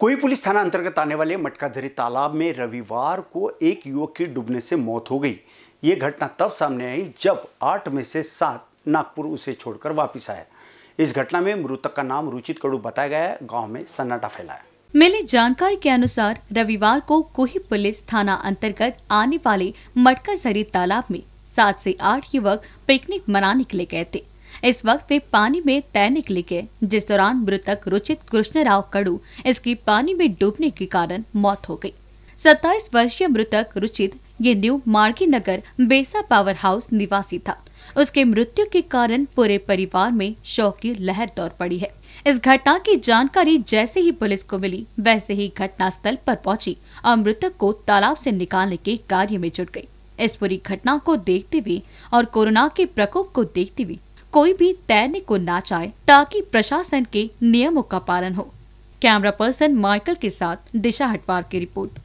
कोई पुलिस थाना अंतर्गत आने वाले मटकाधरी तालाब में रविवार को एक युवक की डूबने से मौत हो गई ये घटना तब सामने आई जब आठ में से सात नागपुर उसे छोड़कर वापस आया इस घटना में मृतक का नाम रुचित कड़ू बताया गया है गाँव में सन्नाटा फैला है मिली जानकारी के अनुसार रविवार को कोही पुलिस थाना अंतर्गत आने वाले मटका जरी तालाब में सात से आठ युवक पिकनिक मनाने के लिए गए थे इस वक्त वे पानी में तैरने के लिए गए जिस दौरान मृतक रुचित कृष्ण राव कड़ू इसकी पानी में डूबने के कारण मौत हो गई सत्ताईस वर्षीय मृतक रुचित ये न्यू मार्गी नगर बेसा पावर हाउस निवासी था उसके मृत्यु के कारण पूरे परिवार में शोक की लहर दौड़ पड़ी है इस घटना की जानकारी जैसे ही पुलिस को मिली वैसे ही घटना स्थल पर पहुंची और मृतक को तालाब से निकालने के कार्य में जुट गई इस पूरी घटना को देखते हुए और कोरोना के प्रकोप को देखते हुए कोई भी तैरने को ना चाहे ताकि प्रशासन के नियमों का पालन हो कैमरा पर्सन माइकल के साथ दिशा हटवार की रिपोर्ट